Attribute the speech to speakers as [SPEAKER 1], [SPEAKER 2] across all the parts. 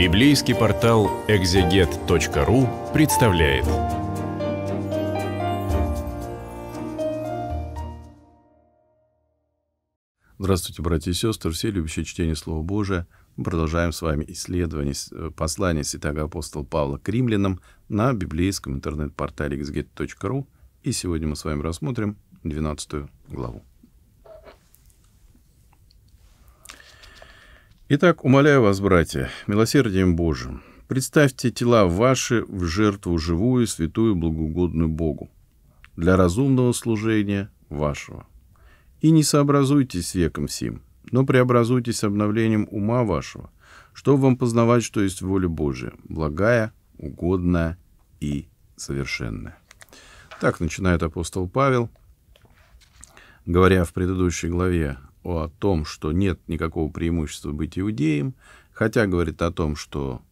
[SPEAKER 1] Библейский портал экзегет.ру представляет. Здравствуйте, братья и сестры, все любящие чтение Слова Божия. Мы продолжаем с вами исследование э, послания святого апостола Павла к римлянам на библейском интернет-портале exget.ru. И сегодня мы с вами рассмотрим 12 главу. Итак, умоляю вас, братья, милосердием Божьим, представьте тела ваши в жертву живую, святую, благоугодную Богу, для разумного служения вашего. И не сообразуйтесь с веком сим, но преобразуйтесь обновлением ума вашего, чтобы вам познавать, что есть воля Божия, благая, угодная и совершенная. Так начинает апостол Павел, говоря в предыдущей главе о том, что нет никакого преимущества быть иудеем, хотя говорит о том, что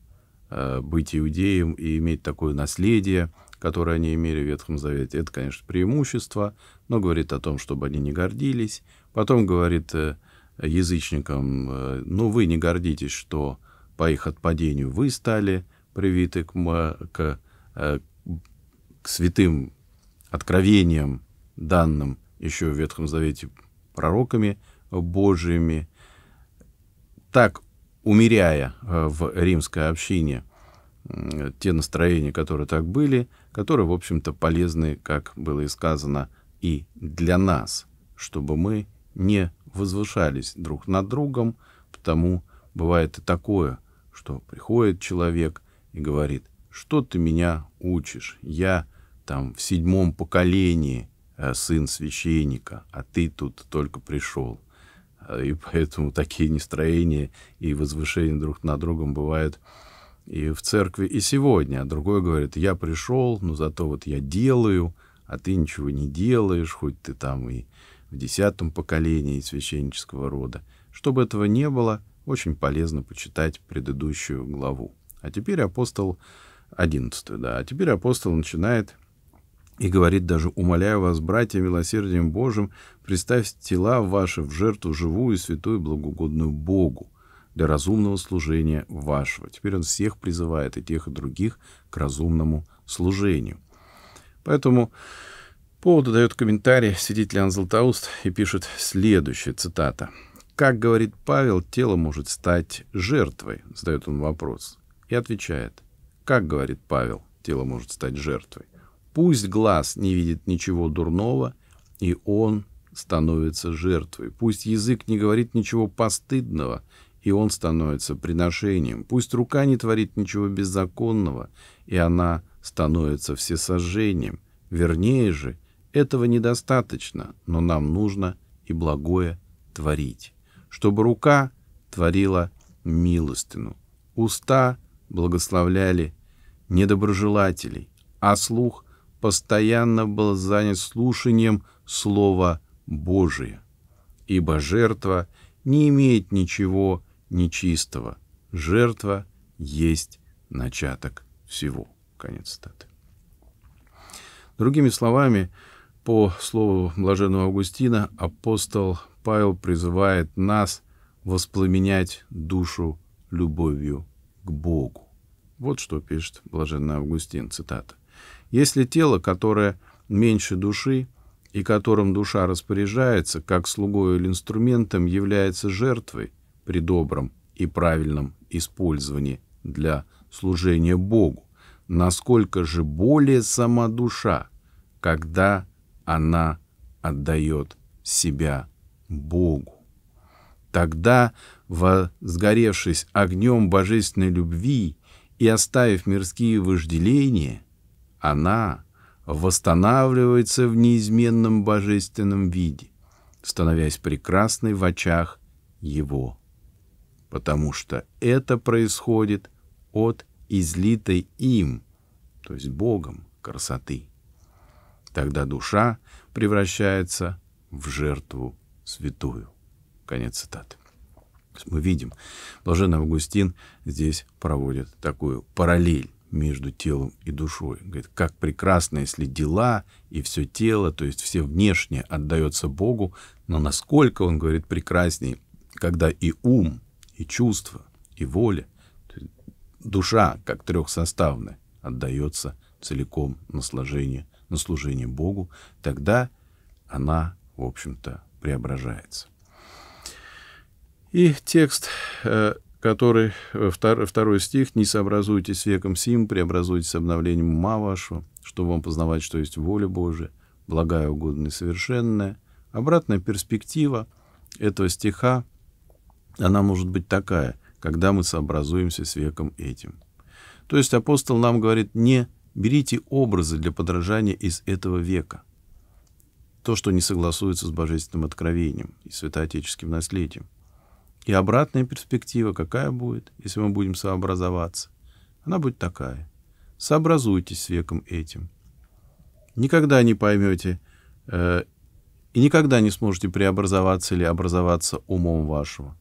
[SPEAKER 1] э, быть иудеем и иметь такое наследие, которое они имели в Ветхом Завете, это, конечно, преимущество, но говорит о том, чтобы они не гордились. Потом говорит э, язычникам, э, ну вы не гордитесь, что по их отпадению вы стали привиты к, к, э, к святым откровениям, данным еще в Ветхом Завете пророками, Божьими. Так, умеряя э, в римской общине те настроения, которые так были, которые, в общем-то, полезны, как было и сказано, и для нас, чтобы мы не возвышались друг над другом, потому бывает и такое, что приходит человек и говорит, что ты меня учишь, я там в седьмом поколении э, сын священника, а ты тут только пришел. Э, и поэтому такие нестроения и возвышения друг на другом бывают и в церкви, и сегодня. А другой говорит, я пришел, но зато вот я делаю, а ты ничего не делаешь, хоть ты там и в десятом поколении священнического рода. Чтобы этого не было, очень полезно почитать предыдущую главу. А теперь апостол 11, да, а теперь апостол начинает и говорит даже, умоляю вас, братья, милосердием Божьим, представьте тела ваши в жертву живую и святую, благоугодную Богу для разумного служения вашего. Теперь он всех призывает, и тех, и других, к разумному служению. Поэтому поводу дает комментарий свидетель Иоанн Златоуст и пишет следующее, цитата. «Как, говорит Павел, тело может стать жертвой?» — задает он вопрос. И отвечает. «Как, говорит Павел, тело может стать жертвой?» Пусть глаз не видит ничего дурного, и он становится жертвой. Пусть язык не говорит ничего постыдного, и он становится приношением. Пусть рука не творит ничего беззаконного, и она становится всесожжением. Вернее же, этого недостаточно, но нам нужно и благое творить, чтобы рука творила милостину, уста благословляли недоброжелателей, а слух постоянно был занят слушанием Слова Божия, ибо жертва не имеет ничего нечистого. Жертва есть начаток всего. Конец цитаты. Другими словами, по слову блаженного Августина, апостол Павел призывает нас воспламенять душу любовью к Богу. Вот что пишет блаженный Августин, цитата. Если тело, которое меньше души и которым душа распоряжается, как слугой или инструментом, является жертвой при добром и правильном использовании для служения Богу, насколько же более сама душа, когда она отдает себя Богу. Тогда, возгоревшись огнем божественной любви и оставив мирские вожделения – она восстанавливается в неизменном божественном виде, становясь прекрасной в очах Его, потому что это происходит от излитой им, то есть Богом, красоты. Тогда душа превращается в жертву святую. Конец цитаты. Мы видим, Блажен Августин здесь проводит такую параллель между телом и душой. Говорит, как прекрасно, если дела и все тело, то есть все внешнее отдается Богу, но насколько, он говорит, прекрасней, когда и ум, и чувство, и воля, душа, как трехсоставная, отдается целиком на служение, на служение Богу, тогда она, в общем-то, преображается. И текст э, который, э, втор, второй стих, «Не сообразуйтесь веком сим, преобразуйтесь обновлением ума вашего, чтобы вам познавать, что есть воля Божия, благая, угодная, совершенная». Обратная перспектива этого стиха, она может быть такая, когда мы сообразуемся с веком этим. То есть апостол нам говорит, не берите образы для подражания из этого века, то, что не согласуется с божественным откровением и святоотеческим наследием. И обратная перспектива какая будет, если мы будем сообразоваться? Она будет такая. Сообразуйтесь с веком этим. Никогда не поймете э, и никогда не сможете преобразоваться или образоваться умом вашего.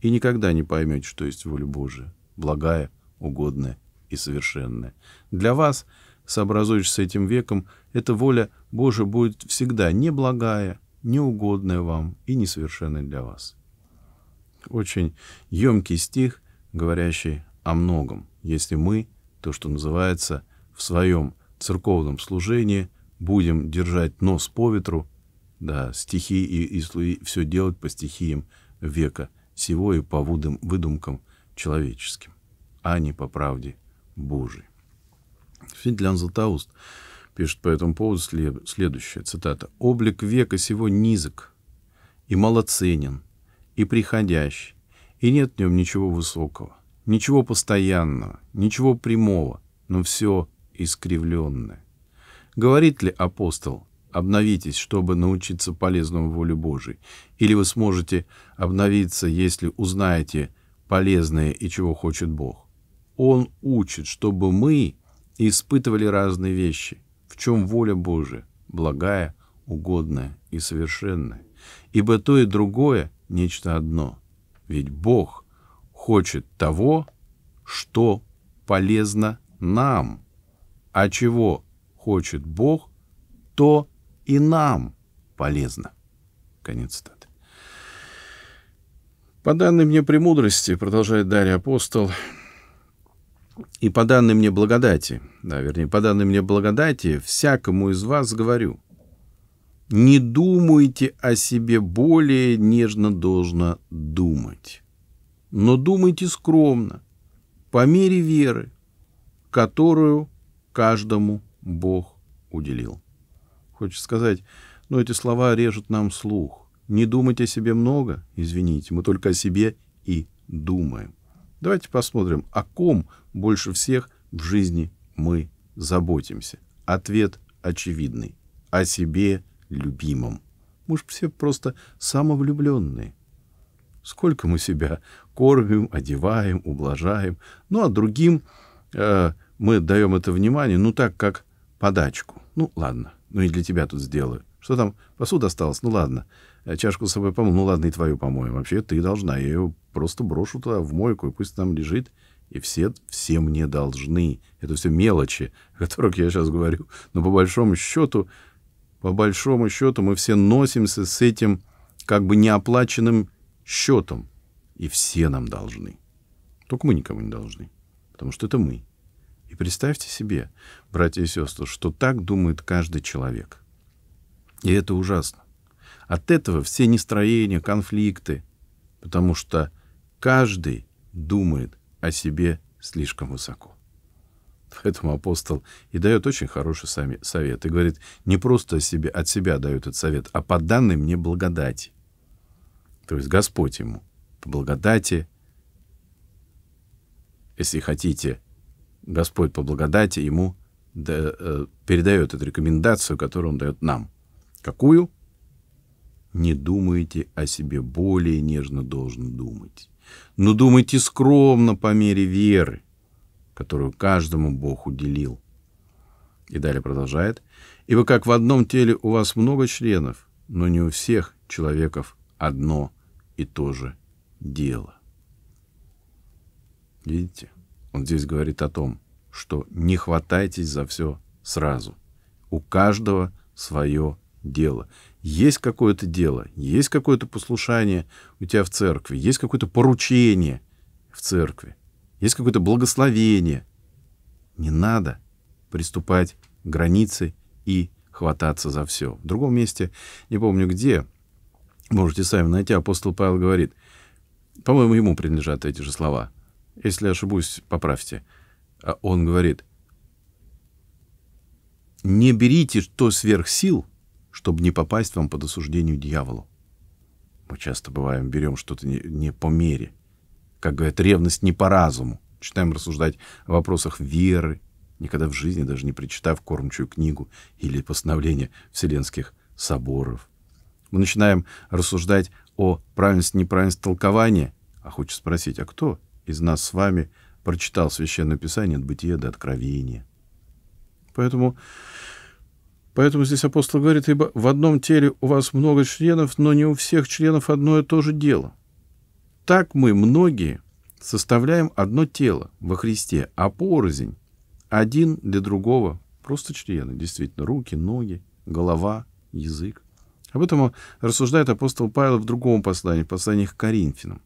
[SPEAKER 1] И никогда не поймете, что есть воля Божия, благая, угодная и совершенная. Для вас, сообразуясь с этим веком, эта воля Божия будет всегда неблагая, неугодная вам и несовершенная для вас. Очень емкий стих, говорящий о многом, если мы, то, что называется, в своем церковном служении будем держать нос по ветру, да, стихи и, и, и все делать по стихиям века сего и по выдумкам человеческим, а не по правде Божией. Финтлян Златоуст пишет по этому поводу следующее, цитата. «Облик века сего низок и малоценен, и приходящий, и нет в нем ничего высокого, ничего постоянного, ничего прямого, но все искривленное. Говорит ли апостол, обновитесь, чтобы научиться полезному воле Божией, или вы сможете обновиться, если узнаете полезное и чего хочет Бог? Он учит, чтобы мы испытывали разные вещи, в чем воля Божия, благая, угодная и совершенная. Ибо то и другое нечто одно. Ведь Бог хочет того, что полезно нам. А чего хочет Бог, то и нам полезно. Конец цитаты. По данной мне премудрости, продолжает Дарья Апостол, и по данной мне благодати, да, вернее, по данной мне благодати, всякому из вас говорю, не думайте о себе более нежно должно думать. Но думайте скромно, по мере веры, которую каждому Бог уделил. Хочешь сказать, но ну, эти слова режут нам слух. Не думайте о себе много, извините, мы только о себе и думаем. Давайте посмотрим, о ком больше всех в жизни мы заботимся. Ответ очевидный. О себе любимым. Может, все просто самовлюбленные. Сколько мы себя кормим, одеваем, ублажаем, ну а другим э, мы даем это внимание, ну так как подачку. Ну ладно, ну и для тебя тут сделаю. Что там, посуда осталась? Ну ладно. Э, чашку с собой помыл? Ну ладно, и твою помоем Вообще ты должна. Я ее просто брошу туда в мойку, и пусть там лежит. И все, все мне должны. Это все мелочи, о которых я сейчас говорю. Но по большому счету по большому счету мы все носимся с этим как бы неоплаченным счетом, и все нам должны. Только мы никому не должны, потому что это мы. И представьте себе, братья и сестры, что так думает каждый человек. И это ужасно. От этого все нестроения, конфликты, потому что каждый думает о себе слишком высоко. Поэтому апостол и дает очень хороший сами совет. И говорит, не просто себе, от себя дает этот совет, а по данной мне благодати. То есть Господь ему по благодати, если хотите, Господь по благодати ему да, э, передает эту рекомендацию, которую он дает нам. Какую? Не думайте о себе более нежно должен думать. Но думайте скромно по мере веры которую каждому Бог уделил. И далее продолжает. Ибо как в одном теле у вас много членов, но не у всех человеков одно и то же дело. Видите? Он здесь говорит о том, что не хватайтесь за все сразу. У каждого свое дело. Есть какое-то дело, есть какое-то послушание у тебя в церкви, есть какое-то поручение в церкви есть какое-то благословение. Не надо приступать к границе и хвататься за все. В другом месте, не помню где, можете сами найти, апостол Павел говорит, по-моему, ему принадлежат эти же слова. Если ошибусь, поправьте. А он говорит, не берите то сверх сил, чтобы не попасть вам под осуждение дьяволу. Мы часто бываем, берем что-то не, не по мере – как говорят, ревность не по разуму. Читаем рассуждать о вопросах веры, никогда в жизни даже не прочитав кормчую книгу или постановление Вселенских соборов. Мы начинаем рассуждать о правильности и неправильности толкования, а хочется спросить, а кто из нас с вами прочитал Священное Писание от бытия до откровения? Поэтому, поэтому здесь апостол говорит, ибо в одном теле у вас много членов, но не у всех членов одно и то же дело так мы многие составляем одно тело во Христе, а порознь один для другого, просто члены, действительно, руки, ноги, голова, язык. Об этом рассуждает апостол Павел в другом послании, в послании к Коринфянам.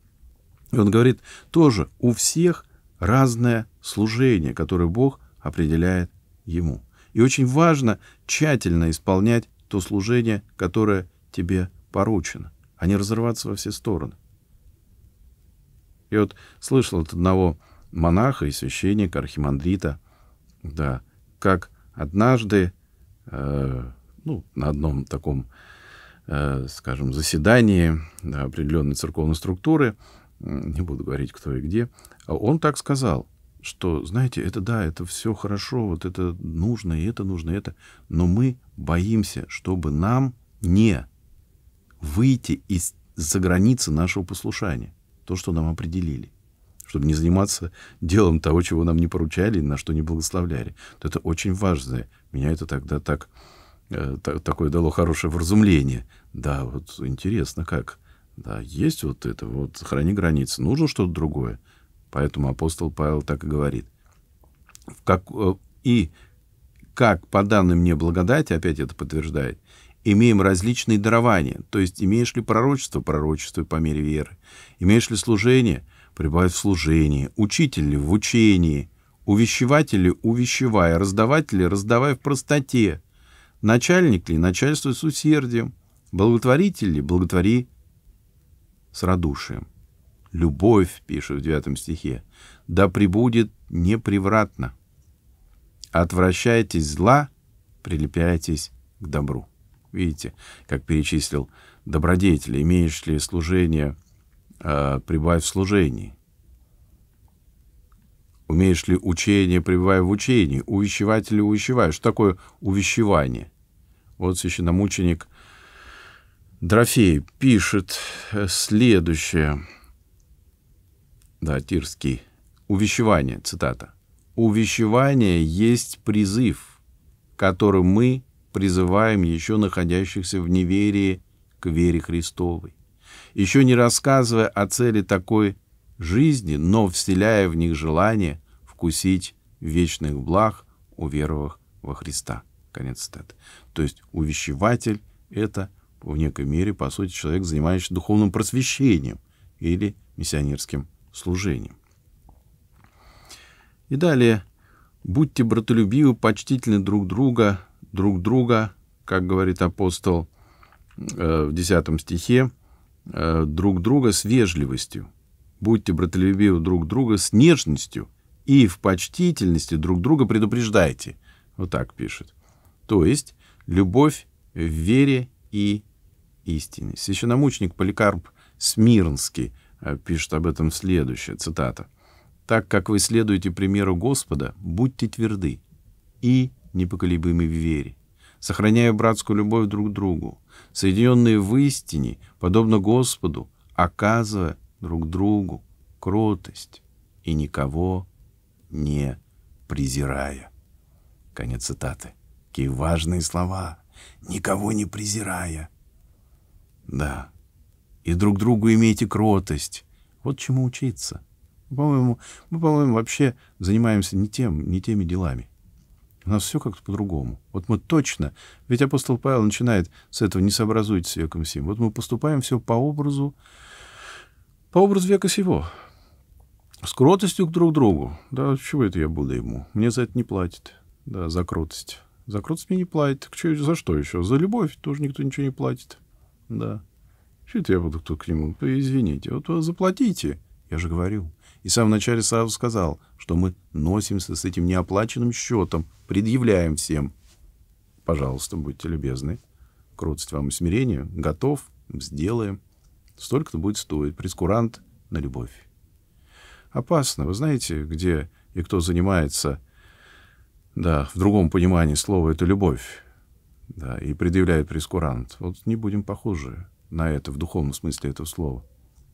[SPEAKER 1] И он говорит, тоже у всех разное служение, которое Бог определяет ему. И очень важно тщательно исполнять то служение, которое тебе поручено, а не разрываться во все стороны. Я вот слышал от одного монаха и священника, архимандрита, да, как однажды, э, ну, на одном таком, э, скажем, заседании да, определенной церковной структуры, не буду говорить, кто и где, он так сказал, что, знаете, это да, это все хорошо, вот это нужно, и это нужно, и это, но мы боимся, чтобы нам не выйти из за границы нашего послушания то, что нам определили, чтобы не заниматься делом того, чего нам не поручали, на что не благословляли. то это очень важное. Меня это тогда так, э, так такое дало хорошее вразумление. Да, вот интересно как. Да, есть вот это, вот храни границы. Нужно что-то другое. Поэтому апостол Павел так и говорит. Как, э, и как по данным мне благодати, опять это подтверждает, имеем различные дарования, то есть имеешь ли пророчество, пророчество по мере веры, имеешь ли служение, прибавь в служении, учитель ли в учении, увещеватель ли увещевай, раздаватель ли раздавай в простоте, начальник ли начальствуй с усердием, благотворитель ли благотвори с радушием. Любовь, пишет в девятом стихе, да пребудет непревратно. Отвращайтесь зла, прилепляйтесь к добру. Видите, как перечислил добродетели. Имеешь ли служение, э, пребывай в служении. Умеешь ли учение, пребывай в учении. Увещевать или увещевай. Что такое увещевание? Вот священномученик Дрофей пишет э, следующее. Да, Тирский. Увещевание, цитата. «Увещевание есть призыв, которым мы призываем еще находящихся в неверии к вере Христовой, еще не рассказывая о цели такой жизни, но вселяя в них желание вкусить вечных благ, уверовав во Христа. Конец цитаты. То есть увещеватель — это в некой мере, по сути, человек, занимающийся духовным просвещением или миссионерским служением. И далее. «Будьте братолюбивы, почтительны друг друга, друг друга, как говорит апостол э, в 10 стихе, э, друг друга с вежливостью. Будьте братолюбивы друг друга с нежностью и в почтительности друг друга предупреждайте. Вот так пишет. То есть любовь в вере и истине. Священномучник Поликарп Смирнский э, пишет об этом следующее, цитата. «Так как вы следуете примеру Господа, будьте тверды и непоколебимой в вере, сохраняя братскую любовь друг к другу, соединенные в истине, подобно Господу, оказывая друг другу кротость и никого не презирая. Конец цитаты. Какие важные слова. Никого не презирая. Да. И друг другу имейте кротость. Вот чему учиться. По-моему, мы, по-моему, вообще занимаемся не тем, не теми делами. У нас все как-то по-другому. Вот мы точно, ведь апостол Павел начинает с этого, не сообразуйтесь веком сим. Вот мы поступаем все по образу, по образу века сего. С кротостью к друг другу. Да, чего это я буду ему? Мне за это не платит. Да, за кротость. За кротость мне не платит. К чё, за что еще? За любовь тоже никто ничего не платит. Да. Что это я буду кто к нему? Извините. Вот заплатите. Я же говорю и сам вначале сразу сказал, что мы носимся с этим неоплаченным счетом, предъявляем всем. Пожалуйста, будьте любезны. Кротость вам и смирение. Готов. Сделаем. Столько-то будет стоить. Прескурант на любовь. Опасно. Вы знаете, где и кто занимается, да, в другом понимании слова это любовь, да, и предъявляет прескурант. Вот не будем похожи на это в духовном смысле этого слова,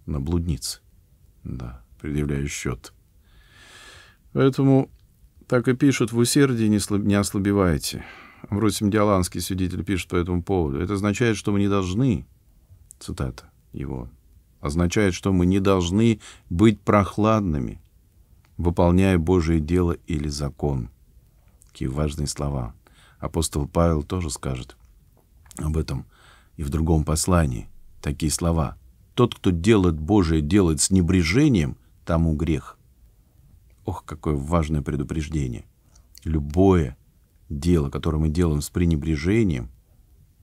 [SPEAKER 1] на блудниц. Да предъявляя счет. Поэтому так и пишут в усердии не, слаб, не ослабевайте. Амросим Диаланский свидетель пишет по этому поводу. Это означает, что мы не должны, цитата его, означает, что мы не должны быть прохладными, выполняя Божие дело или закон. Какие важные слова. Апостол Павел тоже скажет об этом и в другом послании. Такие слова. Тот, кто делает Божие, делает с небрежением тому грех. Ох, какое важное предупреждение. Любое дело, которое мы делаем с пренебрежением,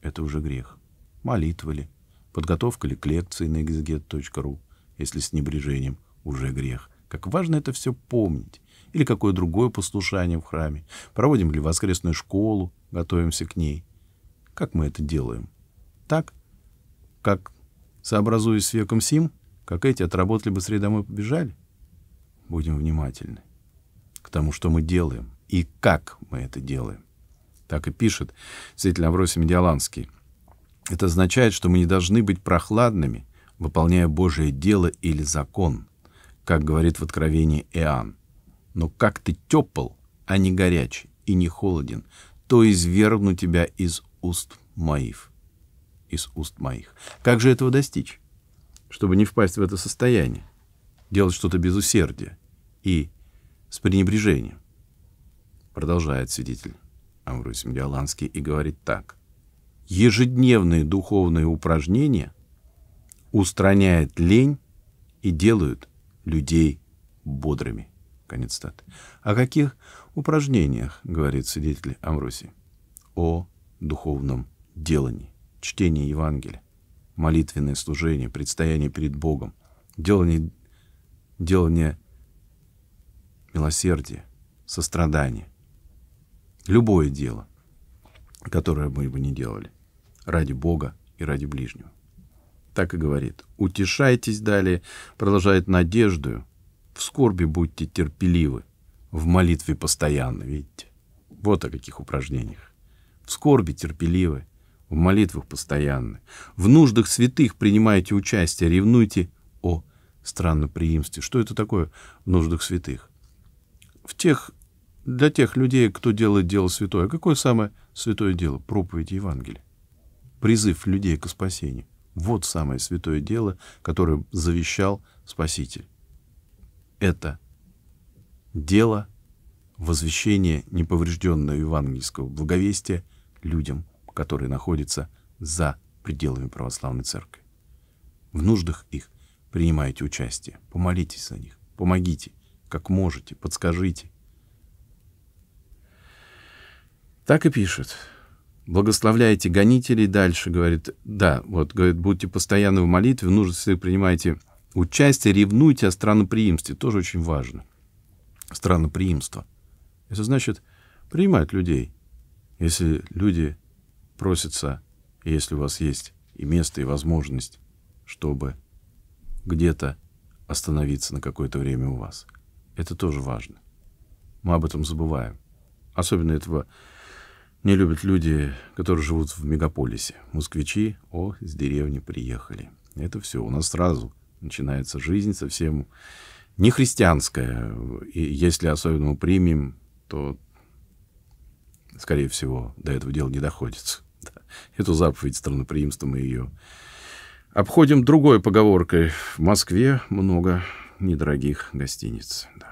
[SPEAKER 1] это уже грех. Молитва ли, подготовка ли к лекции на exeget.ru, если с небрежением, уже грех. Как важно это все помнить. Или какое другое послушание в храме. Проводим ли воскресную школу, готовимся к ней. Как мы это делаем? Так, как сообразуясь с веком сим, как эти отработали бы быстрее домой побежали. Будем внимательны к тому, что мы делаем и как мы это делаем. Так и пишет святитель Авросий Медиаланский. Это означает, что мы не должны быть прохладными, выполняя Божие дело или закон, как говорит в Откровении Иоанн. Но как ты тепл, а не горячий и не холоден, то извергну тебя из уст моих. Из уст моих. Как же этого достичь? чтобы не впасть в это состояние, делать что-то без усердия и с пренебрежением. Продолжает свидетель Амвросий Диаланский и говорит так. Ежедневные духовные упражнения устраняют лень и делают людей бодрыми. Конец статы. О каких упражнениях говорит свидетель Амвросий? О духовном делании, чтении Евангелия молитвенное служение, предстояние перед Богом, дело не дело не милосердие, сострадание, Любое дело, которое мы бы не делали, ради Бога и ради ближнего. Так и говорит. «Утешайтесь далее», продолжает надеждою, «в скорби будьте терпеливы, в молитве постоянно». Видите? Вот о каких упражнениях. «В скорби терпеливы, в молитвах постоянны, в нуждах святых принимайте участие, ревнуйте о странном приимстве. Что это такое в нуждах святых? В тех, для тех людей, кто делает дело святое. А какое самое святое дело? Проповедь Евангелия. Призыв людей к спасению. Вот самое святое дело, которое завещал Спаситель. Это дело возвещения неповрежденного евангельского благовестия людям – которые находятся за пределами православной церкви. В нуждах их принимайте участие, помолитесь за них, помогите, как можете, подскажите. Так и пишет. Благословляйте гонителей дальше, говорит, да, вот, говорит, будьте постоянны в молитве, в нуждах своих принимайте участие, ревнуйте о страноприимстве, тоже очень важно. Страноприимство. Это значит принимают людей. Если люди просится, если у вас есть и место, и возможность, чтобы где-то остановиться на какое-то время у вас. Это тоже важно. Мы об этом забываем. Особенно этого не любят люди, которые живут в мегаполисе. Москвичи, о, с деревни приехали. Это все. У нас сразу начинается жизнь совсем не христианская. И если особенно мы примем, то, скорее всего, до этого дела не доходится эту заповедь странноприимства мы ее обходим другой поговоркой. В Москве много недорогих гостиниц. Да.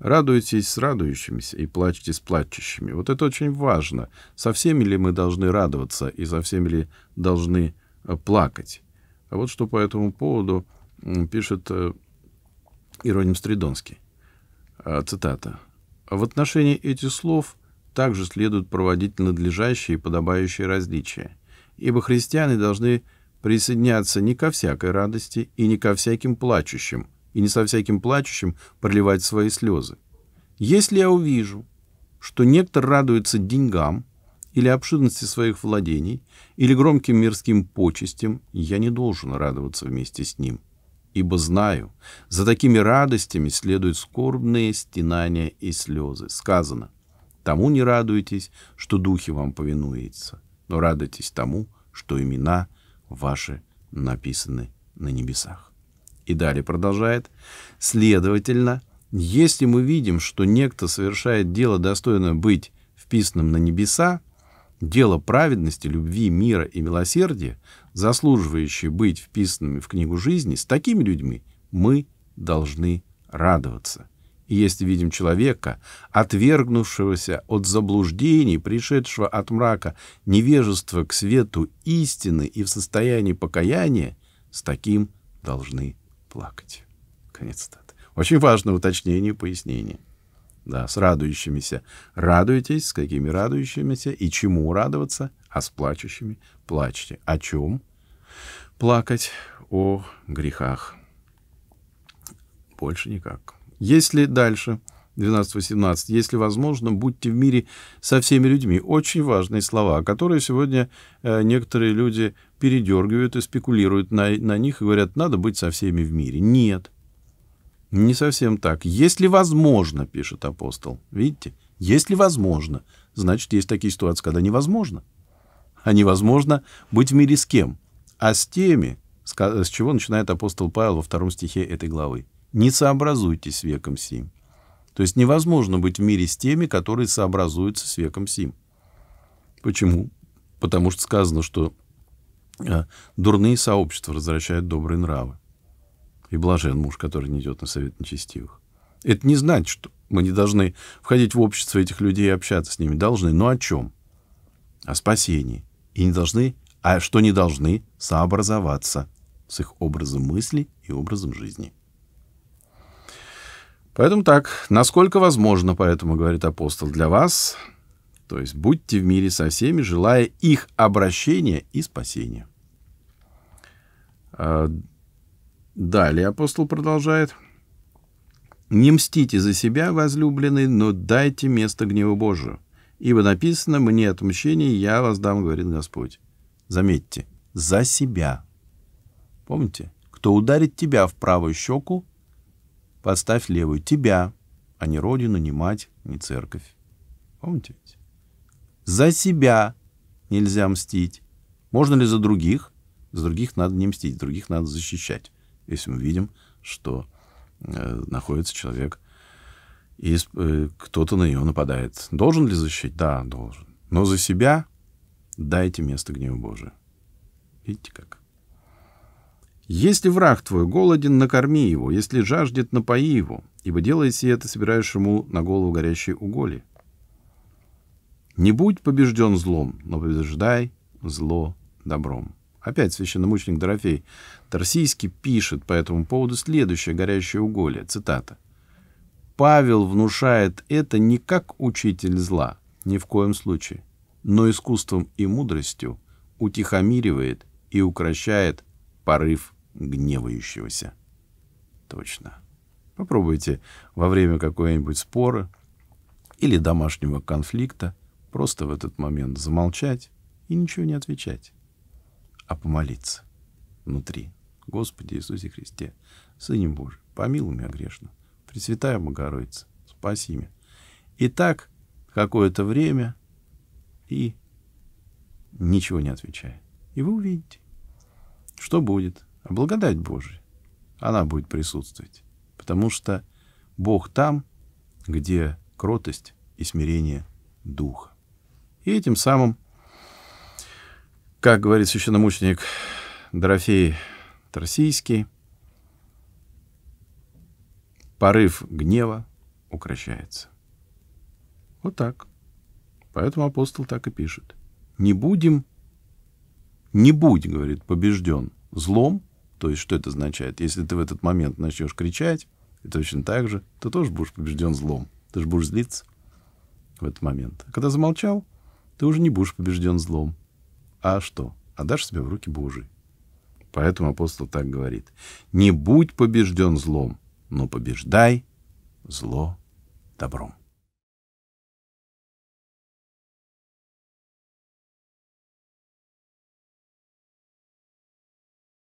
[SPEAKER 1] Радуйтесь с радующимися и плачьте с плачущими. Вот это очень важно. Со всеми ли мы должны радоваться и со всеми ли должны э, плакать? А вот что по этому поводу пишет э, Ироним Стридонский. А, цитата. В отношении этих слов также следует проводить надлежащие и подобающие различия, ибо христиане должны присоединяться не ко всякой радости и не ко всяким плачущим, и не со всяким плачущим проливать свои слезы. Если я увижу, что некто радуется деньгам или обширности своих владений, или громким мирским почестям, я не должен радоваться вместе с ним, ибо знаю, за такими радостями следуют скорбные стенания и слезы. Сказано – Тому не радуйтесь, что духи вам повинуются, но радуйтесь тому, что имена ваши написаны на небесах. И далее продолжает. Следовательно, если мы видим, что некто совершает дело, достойное быть вписанным на небеса, дело праведности, любви, мира и милосердия, заслуживающее быть вписанными в книгу жизни, с такими людьми мы должны радоваться – если видим человека, отвергнувшегося от заблуждений, пришедшего от мрака невежества к свету истины и в состоянии покаяния, с таким должны плакать. Конец цитаты. Очень важное уточнение и пояснение. Да, с радующимися радуйтесь, с какими радующимися и чему радоваться, а с плачущими плачьте. О чем? Плакать о грехах. Больше никак. Если дальше, 12-18, если возможно, будьте в мире со всеми людьми. Очень важные слова, которые сегодня э, некоторые люди передергивают и спекулируют на, на них и говорят, надо быть со всеми в мире. Нет, не совсем так. Если возможно, пишет апостол, видите, если возможно, значит, есть такие ситуации, когда невозможно. А невозможно быть в мире с кем? А с теми, с чего начинает апостол Павел во втором стихе этой главы. Не сообразуйтесь с веком сим. То есть невозможно быть в мире с теми, которые сообразуются с веком сим. Почему? Потому что сказано, что э, дурные сообщества возвращают добрые нравы. И блажен муж, который не идет на совет нечестивых. Это не значит, что мы не должны входить в общество этих людей и общаться с ними. Должны. Но о чем? О спасении. И не должны, а что не должны, сообразоваться с их образом мысли и образом жизни. Поэтому так, насколько возможно, поэтому говорит апостол для вас, то есть будьте в мире со всеми, желая их обращения и спасения. А, далее апостол продолжает. «Не мстите за себя, возлюбленный, но дайте место гневу Божию. Ибо написано, мне отмщение, я воздам. говорит Господь». Заметьте, за себя. Помните? Кто ударит тебя в правую щеку, Поставь левую. Тебя, а не родину, не мать, не церковь. Помните ведь? За себя нельзя мстить. Можно ли за других? За других надо не мстить, других надо защищать. Если мы видим, что э, находится человек, и э, кто-то на нее нападает. Должен ли защищать? Да, должен. Но за себя дайте место гневу Божию. Видите как? Если враг твой голоден, накорми его, если жаждет, напои его, ибо делай сие, ты собираешь ему на голову горящие уголи. Не будь побежден злом, но побеждай зло добром. Опять священномученик Дорофей Тарсийский пишет по этому поводу следующее горящее уголье, цитата. «Павел внушает это не как учитель зла, ни в коем случае, но искусством и мудростью утихомиривает и укращает порыв гневающегося. Точно. Попробуйте во время какой-нибудь споры или домашнего конфликта просто в этот момент замолчать и ничего не отвечать, а помолиться внутри. Господи Иисусе Христе, Сыне Божий, помилуй меня грешно. Пресвятая Богородица, спаси меня. И так какое-то время и ничего не отвечая. И вы увидите, что будет, а благодать Божия. Она будет присутствовать, потому что Бог там, где кротость и смирение духа. И этим самым, как говорит священномученик Дорофей Тарсийский, порыв гнева укращается. Вот так. Поэтому апостол так и пишет. Не будем, не будь, говорит, побежден злом, то есть что это означает? Если ты в этот момент начнешь кричать, и точно так же, ты тоже будешь побежден злом. Ты же будешь злиться в этот момент. А когда замолчал, ты уже не будешь побежден злом. А что? Отдашь а себя в руки Божии. Поэтому апостол так говорит. Не будь побежден злом, но побеждай зло добром.